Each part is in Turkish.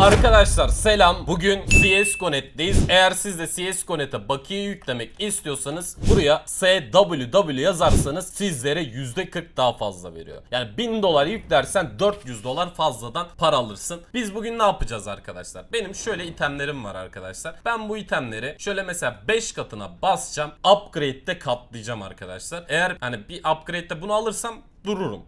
Arkadaşlar selam. Bugün CSGO.net'teyiz. Eğer siz de CSGO.net'e bakiye yüklemek istiyorsanız buraya SWW yazarsanız sizlere %40 daha fazla veriyor. Yani 1000 dolar yüklersen 400 dolar fazladan para alırsın. Biz bugün ne yapacağız arkadaşlar? Benim şöyle itemlerim var arkadaşlar. Ben bu itemleri şöyle mesela 5 katına basacağım. Upgrade'de katlayacağım arkadaşlar. Eğer hani bir upgrade'de bunu alırsam dururum.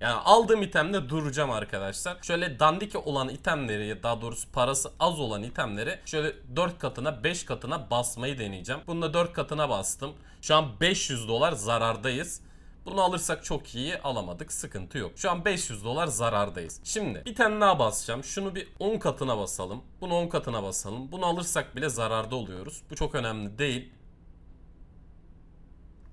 Yani aldığım itemde duracağım arkadaşlar. Şöyle dandiki olan itemleri daha doğrusu parası az olan itemleri şöyle 4 katına 5 katına basmayı deneyeceğim. Bunu da 4 katına bastım. Şu an 500 dolar zarardayız. Bunu alırsak çok iyi alamadık sıkıntı yok. Şu an 500 dolar zarardayız. Şimdi bir tane daha basacağım. Şunu bir 10 katına basalım. Bunu 10 katına basalım. Bunu alırsak bile zararda oluyoruz. Bu çok önemli değil.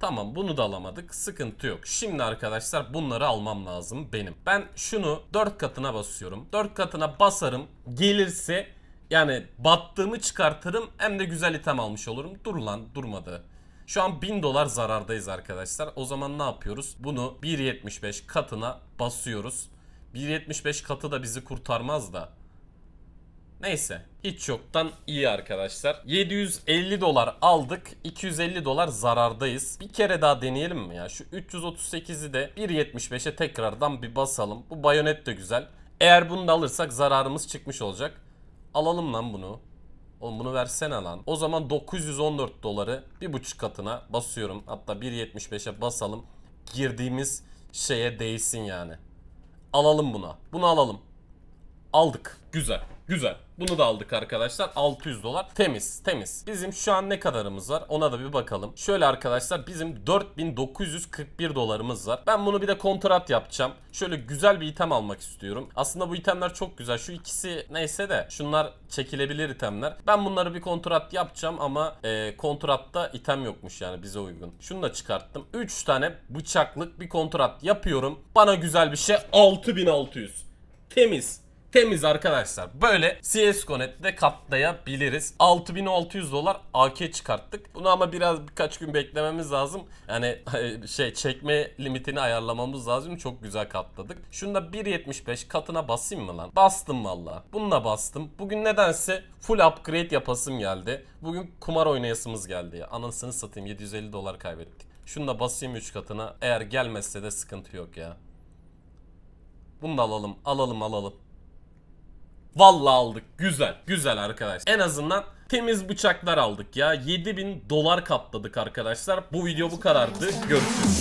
Tamam bunu da alamadık. Sıkıntı yok. Şimdi arkadaşlar bunları almam lazım benim. Ben şunu 4 katına basıyorum. 4 katına basarım. Gelirse yani battığımı çıkartırım hem de güzel item almış olurum. Dur lan durmadı. Şu an 1000 dolar zarardayız arkadaşlar. O zaman ne yapıyoruz? Bunu 1.75 katına basıyoruz. 1.75 katı da bizi kurtarmaz da. Neyse hiç yoktan iyi arkadaşlar. 750 dolar aldık. 250 dolar zarardayız. Bir kere daha deneyelim mi ya? Şu 338'i de 1.75'e tekrardan bir basalım. Bu bayonet de güzel. Eğer bunu da alırsak zararımız çıkmış olacak. Alalım lan bunu. Oğlum bunu versene lan. O zaman 914 doları bir buçuk katına basıyorum. Hatta 1.75'e basalım. Girdiğimiz şeye değsin yani. Alalım buna. Bunu alalım. Aldık. Güzel. Güzel. Bunu da aldık arkadaşlar. 600 dolar. Temiz. Temiz. Bizim şu an ne kadarımız var? Ona da bir bakalım. Şöyle arkadaşlar bizim 4941 dolarımız var. Ben bunu bir de kontrat yapacağım. Şöyle güzel bir item almak istiyorum. Aslında bu itemler çok güzel. Şu ikisi neyse de şunlar çekilebilir itemler. Ben bunları bir kontrat yapacağım ama e, kontratta item yokmuş yani bize uygun. Şunu da çıkarttım. 3 tane bıçaklık bir kontrat yapıyorum. Bana güzel bir şey 6600. Temiz. Temiz arkadaşlar. Böyle CSGO Net'te katlayabiliriz. 6600 dolar AK çıkarttık. Bunu ama biraz birkaç gün beklememiz lazım. Yani e, şey çekme limitini ayarlamamız lazım. Çok güzel katladık. Şunu da 1.75 katına basayım mı lan? Bastım valla. Bununla bastım. Bugün nedense full upgrade yapasım geldi. Bugün kumar oynayasımız geldi ya. Anasını satayım 750 dolar kaybettik. Şunu da basayım 3 katına. Eğer gelmezse de sıkıntı yok ya. Bunu da alalım. Alalım alalım. Vallahi aldık. Güzel. Güzel arkadaşlar. En azından temiz bıçaklar aldık ya. 7000 dolar katladık arkadaşlar. Bu video bu karardı. Görüşürüz.